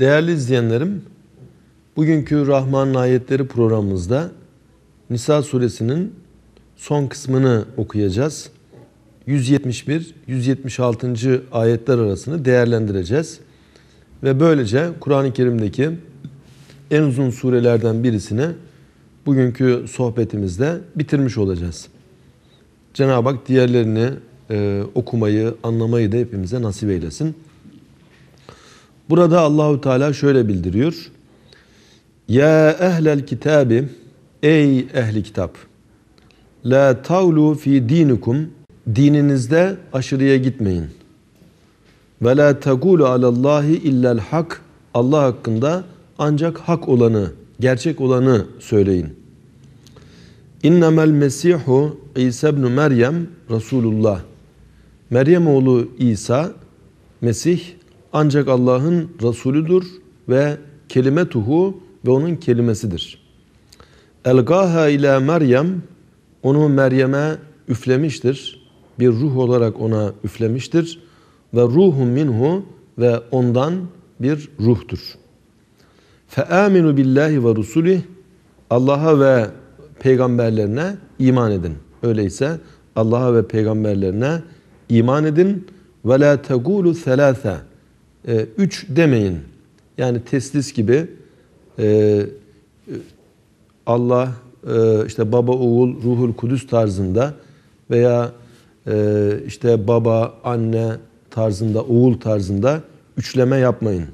Değerli izleyenlerim, bugünkü Rahman ayetleri programımızda Nisa suresinin son kısmını okuyacağız. 171-176. ayetler arasını değerlendireceğiz. Ve böylece Kur'an-ı Kerim'deki en uzun surelerden birisini bugünkü sohbetimizde bitirmiş olacağız. Cenab-ı Hak diğerlerini e, okumayı, anlamayı da hepimize nasip eylesin. Burada Allahu Teala şöyle bildiriyor. Ya ehlel kitabi ey ehli kitap la tavlu fi dinikum dininizde aşırıya gitmeyin. Ve la tegulu alallahi illel hak Allah hakkında ancak hak olanı, gerçek olanı söyleyin. İnnemel Mesihu İsa ibn Meryem Resulullah. Meryem oğlu İsa Mesih ancak Allah'ın Resulüdür ve kelime tuhu ve onun kelimesidir. Elgaha ile Meryem onu Meryem'e üflemiştir. Bir ruh olarak ona üflemiştir. Ve ruhun minhu ve ondan bir ruhtur. aminu billahi ve rusuli, Allah'a ve peygamberlerine iman edin. Öyleyse Allah'a ve peygamberlerine iman edin ve la tegulu selase e, üç demeyin. Yani teslis gibi e, Allah e, işte baba oğul ruhul kudüs tarzında veya e, işte baba anne tarzında oğul tarzında üçleme yapmayın.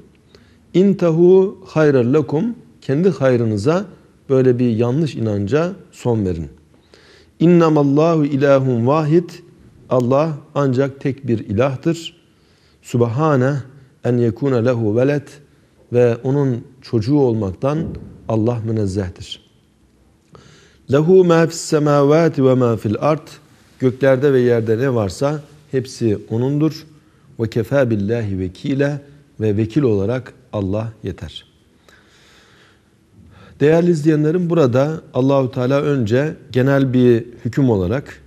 İntahu hayran lekum kendi hayrınıza böyle bir yanlış inanca son verin. İnnamallahu ilahun vahid Allah ancak tek bir ilahtır. Subhane en yekune lehu veled ve onun çocuğu olmaktan Allah münezzehtir. Lehu ma fis semavati ve ma fil ard göklerde ve yerde ne varsa hepsi onundur. Ve kefa billahi vekile ve vekil olarak Allah yeter. Değerli izleyenlerim burada Allahu Teala önce genel bir hüküm olarak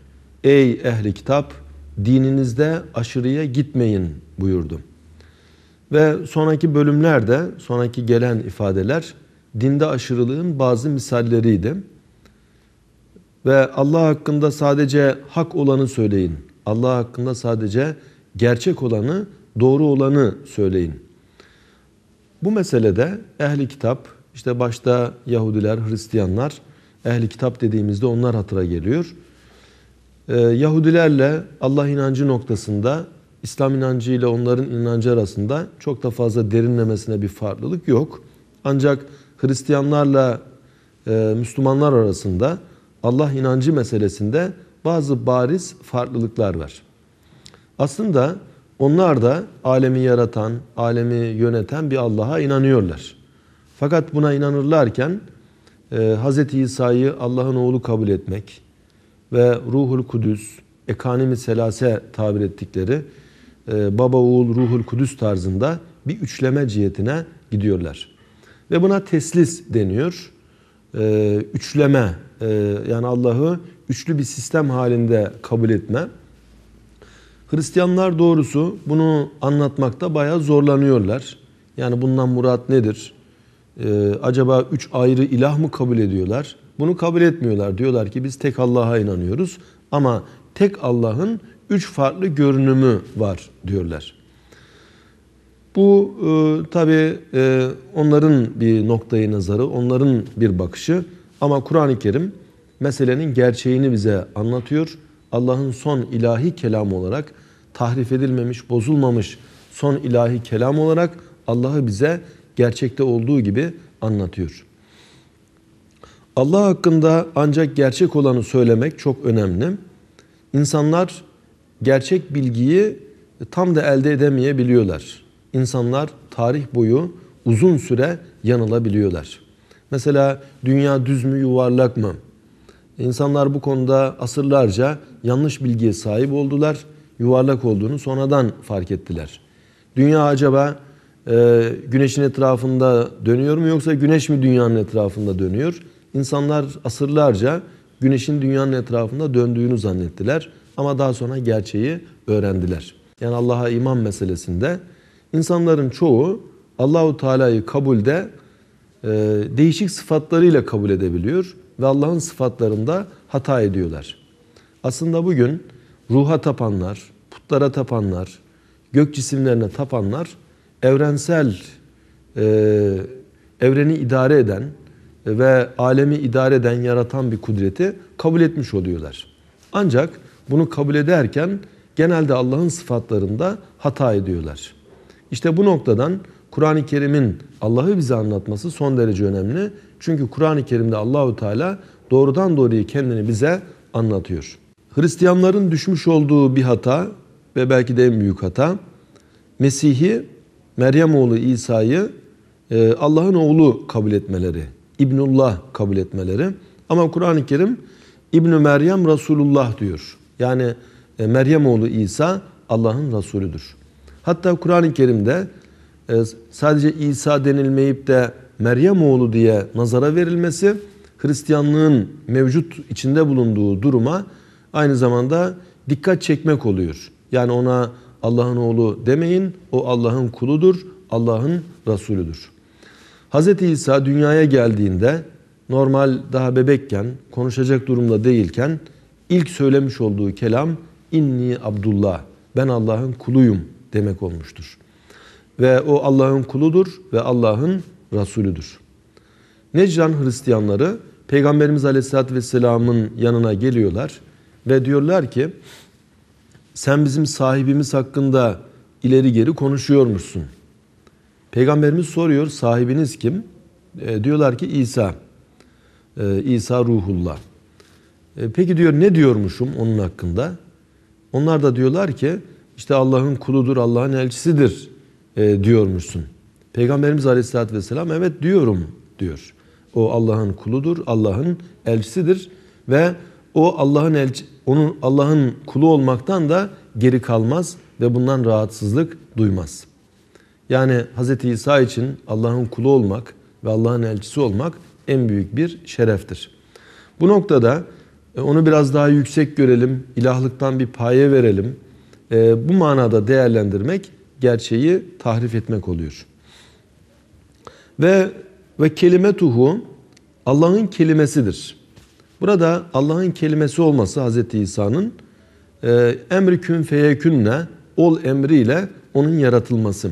ey ehli kitap dininizde aşırıya gitmeyin buyurdu. Ve sonraki bölümlerde, sonraki gelen ifadeler dinde aşırılığın bazı misalleriydi. Ve Allah hakkında sadece hak olanı söyleyin. Allah hakkında sadece gerçek olanı, doğru olanı söyleyin. Bu meselede ehli kitap, işte başta Yahudiler, Hristiyanlar, ehli kitap dediğimizde onlar hatıra geliyor. Ee, Yahudilerle Allah inancı noktasında İslam inancı ile onların inancı arasında çok da fazla derinlemesine bir farklılık yok. Ancak Hristiyanlarla e, Müslümanlar arasında Allah inancı meselesinde bazı bariz farklılıklar var. Aslında onlar da alemi yaratan, alemi yöneten bir Allah'a inanıyorlar. Fakat buna inanırlarken e, Hz. İsa'yı Allah'ın oğlu kabul etmek ve Ruhul Kudüs, Ekanimi Selase tabir ettikleri e, Baba, Oğul, Ruhul Kudüs tarzında bir üçleme cihetine gidiyorlar. Ve buna teslis deniyor. E, üçleme e, yani Allah'ı üçlü bir sistem halinde kabul etme. Hristiyanlar doğrusu bunu anlatmakta bayağı zorlanıyorlar. Yani bundan murat nedir? Ee, acaba üç ayrı ilah mı kabul ediyorlar? Bunu kabul etmiyorlar. Diyorlar ki biz tek Allah'a inanıyoruz. Ama tek Allah'ın üç farklı görünümü var diyorlar. Bu e, tabi e, onların bir noktayı nazarı, onların bir bakışı. Ama Kur'an-ı Kerim meselenin gerçeğini bize anlatıyor. Allah'ın son ilahi kelam olarak tahrif edilmemiş, bozulmamış son ilahi kelam olarak Allah'ı bize gerçekte olduğu gibi anlatıyor. Allah hakkında ancak gerçek olanı söylemek çok önemli. İnsanlar gerçek bilgiyi tam da elde edemeyebiliyorlar. İnsanlar tarih boyu uzun süre yanılabiliyorlar. Mesela dünya düz mü yuvarlak mı? İnsanlar bu konuda asırlarca yanlış bilgiye sahip oldular. Yuvarlak olduğunu sonradan fark ettiler. Dünya acaba e, güneşin etrafında dönüyor mu yoksa güneş mi dünyanın etrafında dönüyor? İnsanlar asırlarca güneşin dünyanın etrafında döndüğünü zannettiler ama daha sonra gerçeği öğrendiler. Yani Allah'a iman meselesinde insanların çoğu Allahu Teala'yı kabulde e, değişik sıfatlarıyla kabul edebiliyor ve Allah'ın sıfatlarında hata ediyorlar. Aslında bugün ruha tapanlar, putlara tapanlar, gök cisimlerine tapanlar evrensel e, evreni idare eden ve alemi idare eden, yaratan bir kudreti kabul etmiş oluyorlar. Ancak bunu kabul ederken genelde Allah'ın sıfatlarında hata ediyorlar. İşte bu noktadan Kur'an-ı Kerim'in Allah'ı bize anlatması son derece önemli. Çünkü Kur'an-ı Kerim'de Allahu Teala doğrudan doğruya kendini bize anlatıyor. Hristiyanların düşmüş olduğu bir hata ve belki de en büyük hata Mesih'i, Meryem oğlu İsa'yı e, Allah'ın oğlu kabul etmeleri. İbnullah kabul etmeleri. Ama Kur'an-ı Kerim İbnü Meryem Resulullah diyor. Yani e, Meryem oğlu İsa Allah'ın Resulüdür. Hatta Kur'an-ı Kerim'de e, sadece İsa denilmeyip de Meryem oğlu diye nazara verilmesi Hristiyanlığın mevcut içinde bulunduğu duruma aynı zamanda dikkat çekmek oluyor. Yani ona Allah'ın oğlu demeyin. O Allah'ın kuludur, Allah'ın Resulüdür. Hz. İsa dünyaya geldiğinde normal daha bebekken, konuşacak durumda değilken ilk söylemiş olduğu kelam inni Abdullah, ben Allah'ın kuluyum demek olmuştur. Ve o Allah'ın kuludur ve Allah'ın Resulüdür. Necran Hristiyanları Peygamberimiz Aleyhisselatü Vesselam'ın yanına geliyorlar ve diyorlar ki sen bizim sahibimiz hakkında ileri geri konuşuyormuşsun. Peygamberimiz soruyor sahibiniz kim? E, diyorlar ki İsa. E, İsa ruhullah. E, peki diyor ne diyormuşum onun hakkında? Onlar da diyorlar ki işte Allah'ın kuludur, Allah'ın elçisidir e, diyormuşsun. Peygamberimiz aleyhissalatü vesselam evet diyorum diyor. O Allah'ın kuludur, Allah'ın elçisidir ve o Allah'ın elçi, onun Allah'ın kulu olmaktan da geri kalmaz ve bundan rahatsızlık duymaz.'' Yani Hz. İsa için Allah'ın kulu olmak ve Allah'ın elçisi olmak en büyük bir şereftir. Bu noktada e, onu biraz daha yüksek görelim, ilahlıktan bir paye verelim. E, bu manada değerlendirmek gerçeği tahrif etmek oluyor. Ve ve kelimetuhu Allah'ın kelimesidir. Burada Allah'ın kelimesi olması Hz. İsa'nın e, emri kün feyekünle ol emriyle onun yaratılması.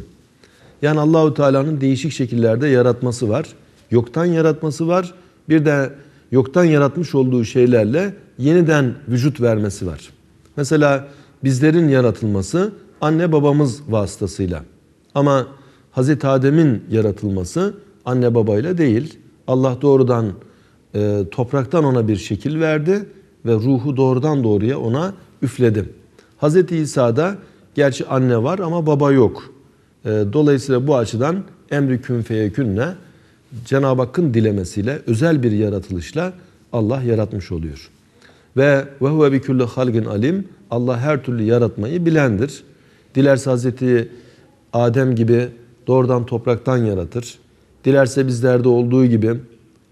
Yani Allahu Teala'nın değişik şekillerde yaratması var. Yoktan yaratması var. Bir de yoktan yaratmış olduğu şeylerle yeniden vücut vermesi var. Mesela bizlerin yaratılması anne babamız vasıtasıyla. Ama Hazreti Adem'in yaratılması anne babayla değil. Allah doğrudan e, topraktan ona bir şekil verdi ve ruhu doğrudan doğruya ona üfledi. Hazreti İsa'da gerçi anne var ama baba yok. Ee, dolayısıyla bu açıdan emri kün feyekünle Cenab-ı Hakk'ın dilemesiyle özel bir yaratılışla Allah yaratmış oluyor. Ve ve huve bi kulli halgin alim. Allah her türlü yaratmayı bilendir. Dilerse Hazreti Adem gibi doğrudan topraktan yaratır. Dilerse bizlerde olduğu gibi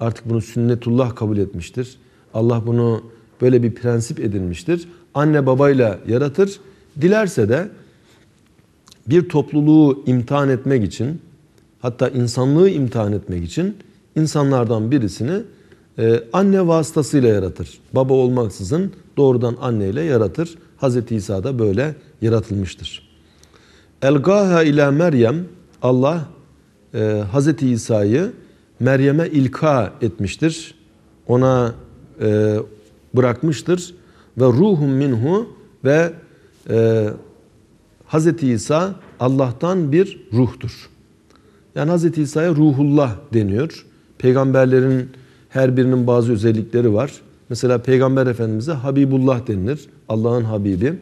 artık bunu sünnetullah kabul etmiştir. Allah bunu böyle bir prensip edinmiştir. Anne babayla yaratır. Dilerse de bir topluluğu imtihan etmek için hatta insanlığı imtihan etmek için insanlardan birisini e, anne vasıtasıyla yaratır. Baba olmaksızın doğrudan anneyle yaratır. Hz. İsa da böyle yaratılmıştır. Elgaha ile Meryem Allah e, Hz. İsa'yı Meryem'e ilka etmiştir. Ona e, bırakmıştır. Ve ruhum minhu ve e, Hz. İsa Allah'tan bir ruhtur. Yani Hz. İsa'ya ruhullah deniyor. Peygamberlerin her birinin bazı özellikleri var. Mesela Peygamber Efendimiz'e Habibullah denilir. Allah'ın Habibi.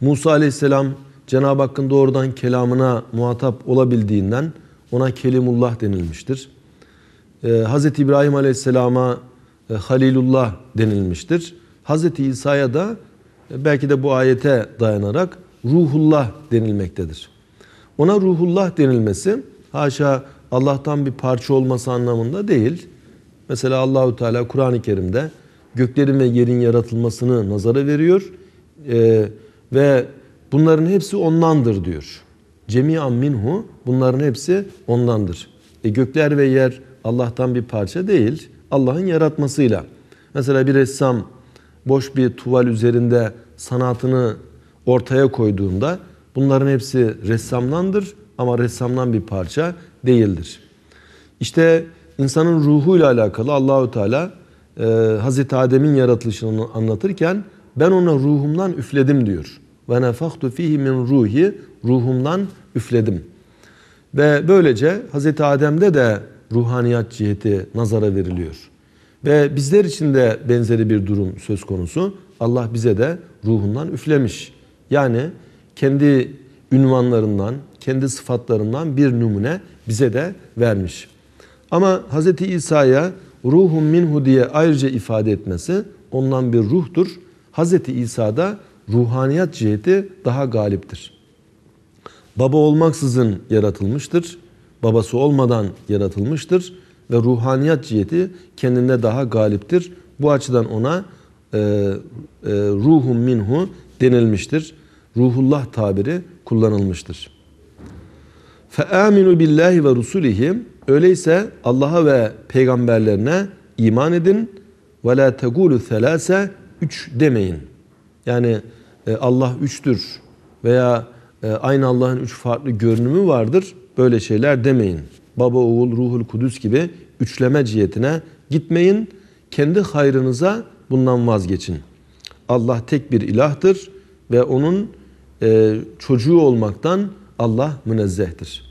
Musa Aleyhisselam Cenab-ı Hakk'ın doğrudan kelamına muhatap olabildiğinden ona Kelimullah denilmiştir. Ee, Hz. İbrahim Aleyhisselam'a e, Halilullah denilmiştir. Hz. İsa'ya da e, belki de bu ayete dayanarak ruhullah denilmektedir. Ona ruhullah denilmesi haşa Allah'tan bir parça olması anlamında değil. Mesela Allahu Teala Kur'an-ı Kerim'de göklerin ve yerin yaratılmasını nazara veriyor ee, ve bunların hepsi onlandır diyor. Cemiyan minhu bunların hepsi onlandır. E gökler ve yer Allah'tan bir parça değil. Allah'ın yaratmasıyla. Mesela bir ressam boş bir tuval üzerinde sanatını ortaya koyduğunda bunların hepsi ressamlandır ama ressamdan bir parça değildir. İşte insanın ruhuyla alakalı Allahü Teala e, Hazreti Adem'in yaratılışını anlatırken ben ona ruhumdan üfledim diyor. Ve nefaktu fihi min ruhi ruhumdan üfledim. Ve böylece Hazreti Adem'de de ruhaniyat ciheti nazara veriliyor. Ve bizler için de benzeri bir durum söz konusu. Allah bize de ruhundan üflemiş. Yani kendi ünvanlarından, kendi sıfatlarından bir numune bize de vermiş. Ama Hz. İsa'ya ruhum minhu diye ayrıca ifade etmesi ondan bir ruhtur. Hz. İsa'da ruhaniyat ciheti daha galiptir. Baba olmaksızın yaratılmıştır. Babası olmadan yaratılmıştır ve ruhaniyat ciheti kendine daha galiptir. Bu açıdan ona e, e, ruhum minhu denilmiştir. Ruhullah tabiri kullanılmıştır. فَاَمِنُوا billahi ve rusulihim Öyleyse Allah'a ve peygamberlerine iman edin. وَلَا تَقُولُ ثَلَاسَ Üç demeyin. Yani e, Allah üçtür veya e, aynı Allah'ın üç farklı görünümü vardır. Böyle şeyler demeyin. Baba, oğul, ruhul kudüs gibi üçleme cihetine gitmeyin. Kendi hayrınıza bundan vazgeçin. Allah tek bir ilahtır ve onun e, çocuğu olmaktan Allah münezzehtir.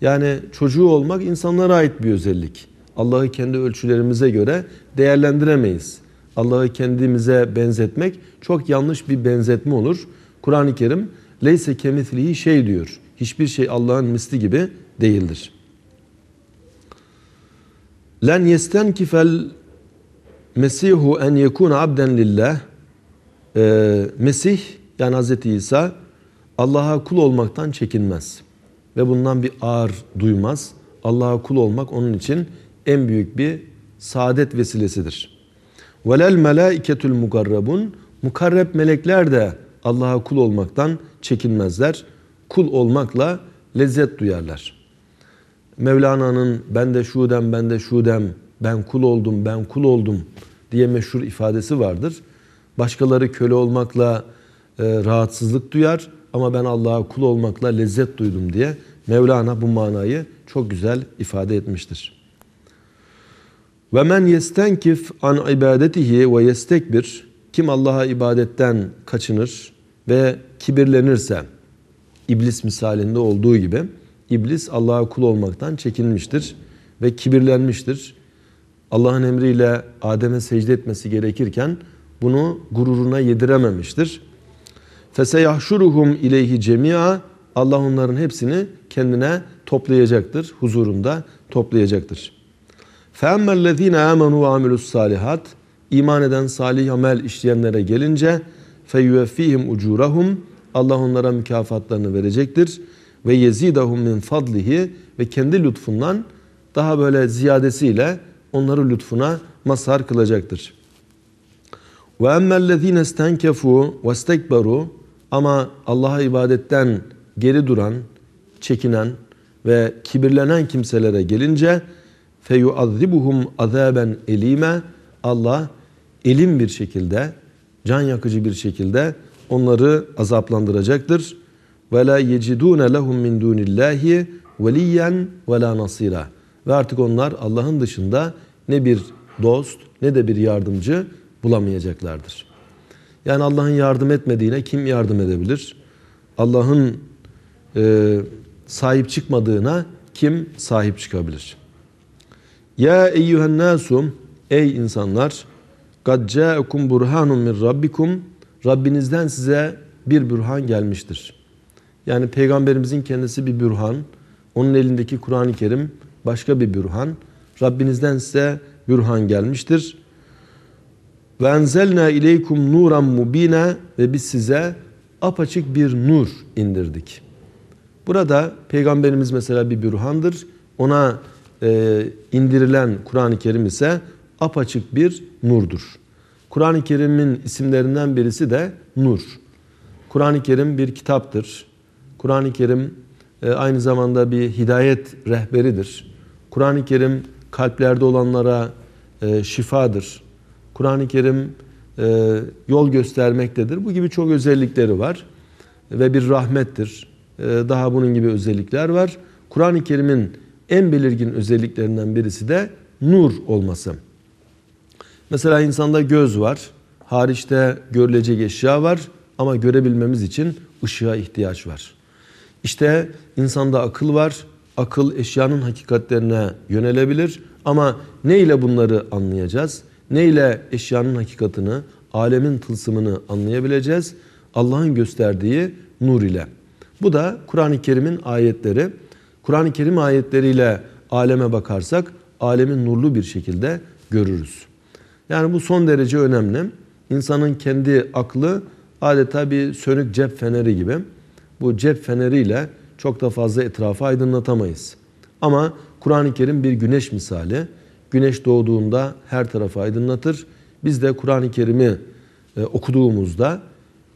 Yani çocuğu olmak insanlara ait bir özellik. Allah'ı kendi ölçülerimize göre değerlendiremeyiz. Allah'ı kendimize benzetmek çok yanlış bir benzetme olur. Kur'an-ı Kerim leyse kemislihi şey diyor. Hiçbir şey Allah'ın misli gibi değildir. Len yestenkifel mesihu en yekun abden lillah e, Mesih yani Hz. İsa Allah'a kul olmaktan çekinmez. Ve bundan bir ağır duymaz. Allah'a kul olmak onun için en büyük bir saadet vesilesidir. Velel melaiketül mukarrabun mukarreb melekler de Allah'a kul olmaktan çekinmezler. Kul olmakla lezzet duyarlar. Mevlana'nın ben de şudem ben de şudem ben kul oldum ben kul oldum diye meşhur ifadesi vardır. Başkaları köle olmakla e, rahatsızlık duyar ama ben Allah'a kul olmakla lezzet duydum diye Mevlana bu manayı çok güzel ifade etmiştir. Ve men yestenkif an ibadetihi ve yestekbir kim Allah'a ibadetten kaçınır ve kibirlenirse iblis misalinde olduğu gibi iblis Allah'a kul olmaktan çekinmiştir ve kibirlenmiştir. Allah'ın emriyle Adem'e secde etmesi gerekirken bunu gururuna yedirememiştir. Feseyahşuruhum ileyhi cemia Allah onların hepsini kendine toplayacaktır. Huzurunda toplayacaktır. Femmellezine amenu ve amilus salihat iman eden salih amel işleyenlere gelince feyüveffihim ucurahum Allah onlara mükafatlarını verecektir ve yezidahum min fadlihi ve kendi lütfundan daha böyle ziyadesiyle onları lütfuna mazhar kılacaktır. Ve emmellezine istenkefu ve istekberu ama Allah'a ibadetten geri duran, çekinen ve kibirlenen kimselere gelince feyuazzibuhum azaben elime Allah elim bir şekilde, can yakıcı bir şekilde onları azaplandıracaktır. Ve la yecidune lehum min dunillahi veliyen ve la nasira. Ve artık onlar Allah'ın dışında ne bir dost ne de bir yardımcı bulamayacaklardır. Yani Allah'ın yardım etmediğine kim yardım edebilir? Allah'ın e, sahip çıkmadığına kim sahip çıkabilir? Ya eyyühen nasum ey insanlar kad ca'ekum burhanun min rabbikum Rabbinizden size bir bürhan gelmiştir. Yani peygamberimizin kendisi bir bürhan, onun elindeki Kur'an-ı Kerim başka bir bürhan. Rabbinizden size bürhan gelmiştir. Ve enzelna ileykum nuran mubina ve biz size apaçık bir nur indirdik. Burada peygamberimiz mesela bir bürhandır. Ona e, indirilen Kur'an-ı Kerim ise apaçık bir nurdur. Kur'an-ı Kerim'in isimlerinden birisi de nur. Kur'an-ı Kerim bir kitaptır. Kur'an-ı Kerim e, aynı zamanda bir hidayet rehberidir. Kur'an-ı Kerim kalplerde olanlara e, şifadır. Kur'an-ı Kerim e, yol göstermektedir. Bu gibi çok özellikleri var ve bir rahmettir. E, daha bunun gibi özellikler var. Kur'an-ı Kerim'in en belirgin özelliklerinden birisi de nur olması. Mesela insanda göz var, hariçte görülecek eşya var ama görebilmemiz için ışığa ihtiyaç var. İşte insanda akıl var, akıl eşyanın hakikatlerine yönelebilir ama ne ile bunları anlayacağız? Ne ile eşyanın hakikatını, alemin tılsımını anlayabileceğiz? Allah'ın gösterdiği nur ile. Bu da Kur'an-ı Kerim'in ayetleri. Kur'an-ı Kerim ayetleriyle aleme bakarsak alemi nurlu bir şekilde görürüz. Yani bu son derece önemli. İnsanın kendi aklı adeta bir sönük cep feneri gibi. Bu cep feneriyle çok da fazla etrafı aydınlatamayız. Ama Kur'an-ı Kerim bir güneş misali. Güneş doğduğunda her tarafı aydınlatır. Biz de Kur'an-ı Kerim'i e, okuduğumuzda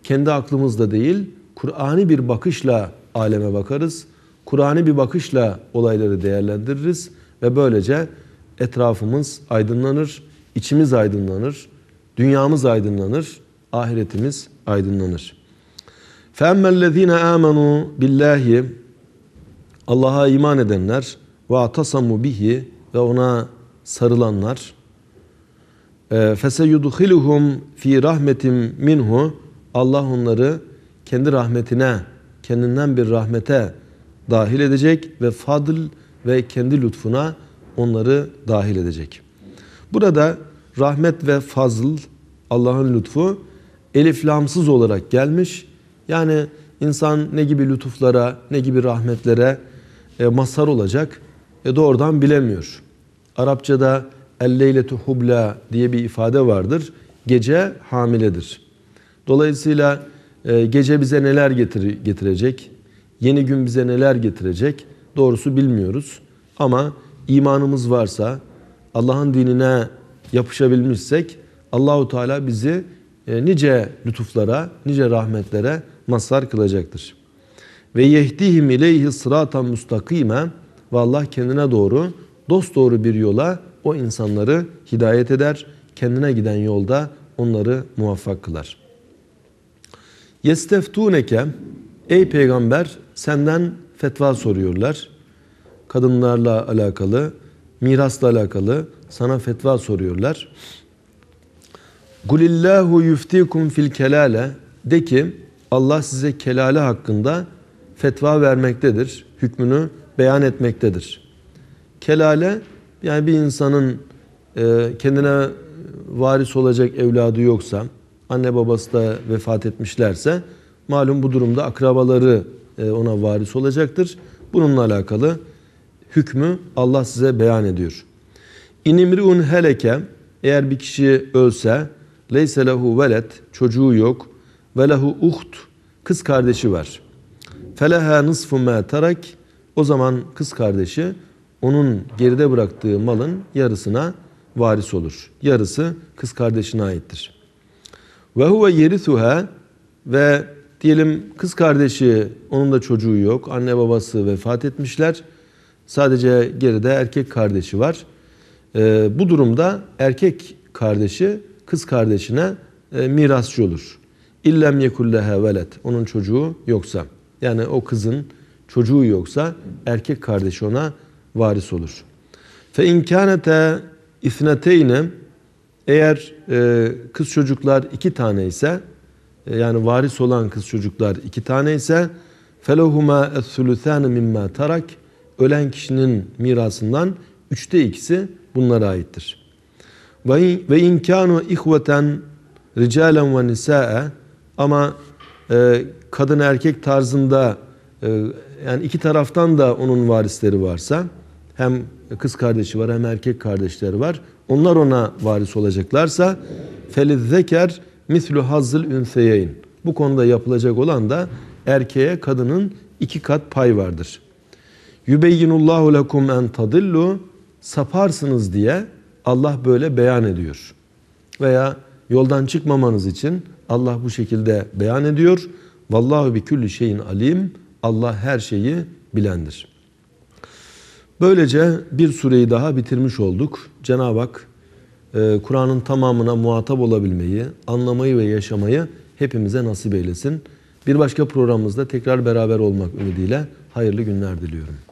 kendi aklımızda değil, Kur'an'ı bir bakışla aleme bakarız. Kur'an'ı bir bakışla olayları değerlendiririz ve böylece etrafımız aydınlanır, içimiz aydınlanır, dünyamız aydınlanır, ahiretimiz aydınlanır. فَاَمَّا الَّذ۪ينَ آمَنُوا بِاللّٰهِ Allah'a iman edenler ve atasamu bihi ve ona sarılanlar ee, feseyudhiluhum fi rahmetim minhu Allah onları kendi rahmetine kendinden bir rahmete dahil edecek ve fadl ve kendi lütfuna onları dahil edecek. Burada rahmet ve fazl Allah'ın lütfu eliflamsız olarak gelmiş. Yani insan ne gibi lütuflara, ne gibi rahmetlere e, mazhar olacak e, doğrudan bilemiyor. Arapçada elleyletu hubla diye bir ifade vardır. Gece hamiledir. Dolayısıyla e, gece bize neler getir getirecek? Yeni gün bize neler getirecek? Doğrusu bilmiyoruz. Ama imanımız varsa, Allah'ın dinine yapışabilmişsek Allahu Teala bizi e, nice lütuflara, nice rahmetlere mazhar kılacaktır. Ve yehdihim ileyhi sıratan mustakime ve Allah kendine doğru Dost doğru bir yola o insanları hidayet eder, kendine giden yolda onları muvaffak kılar. Yesteftuneke ey peygamber senden fetva soruyorlar. Kadınlarla alakalı, mirasla alakalı sana fetva soruyorlar. Kulillahu yuftikum fil kelale de ki Allah size kelale hakkında fetva vermektedir, hükmünü beyan etmektedir. Kelale yani bir insanın e, kendine varis olacak evladı yoksa, anne babası da vefat etmişlerse malum bu durumda akrabaları e, ona varis olacaktır. Bununla alakalı hükmü Allah size beyan ediyor. İnimriun heleke eğer bir kişi ölse leyse lehu veled çocuğu yok ve lehu uht kız kardeşi var. Feleha nısfu ma tarak o zaman kız kardeşi onun geride bıraktığı malın yarısına varis olur. Yarısı kız kardeşine aittir. Ve huve yerisuha ve diyelim kız kardeşi onun da çocuğu yok. Anne babası vefat etmişler. Sadece geride erkek kardeşi var. Ee, bu durumda erkek kardeşi kız kardeşine e, mirasçı olur. İllem yekullehe velet. Onun çocuğu yoksa. Yani o kızın çocuğu yoksa erkek kardeşi ona varis olur. Fe inkânete ifneteyne eğer e, kız çocuklar iki tane ise e, yani varis olan kız çocuklar iki tane ise felehuma es-sulusan tarak ölen kişinin mirasından üçte ikisi bunlara aittir. Ve inkânu ihveten ricalen ve nisa'e ama e, kadın erkek tarzında e, yani iki taraftan da onun varisleri varsa hem kız kardeşi var hem erkek kardeşleri var. Onlar ona varis olacaklarsa felizzeker mislu hazzil ünseyeyn. Bu konuda yapılacak olan da erkeğe kadının iki kat pay vardır. Yübeyyinullahu lekum en tadillu saparsınız diye Allah böyle beyan ediyor. Veya yoldan çıkmamanız için Allah bu şekilde beyan ediyor. Vallahu bi külli şeyin alim. Allah her şeyi bilendir.'' Böylece bir sureyi daha bitirmiş olduk. Cenab-ı Hak e, Kur'an'ın tamamına muhatap olabilmeyi, anlamayı ve yaşamayı hepimize nasip eylesin. Bir başka programımızda tekrar beraber olmak ümidiyle hayırlı günler diliyorum.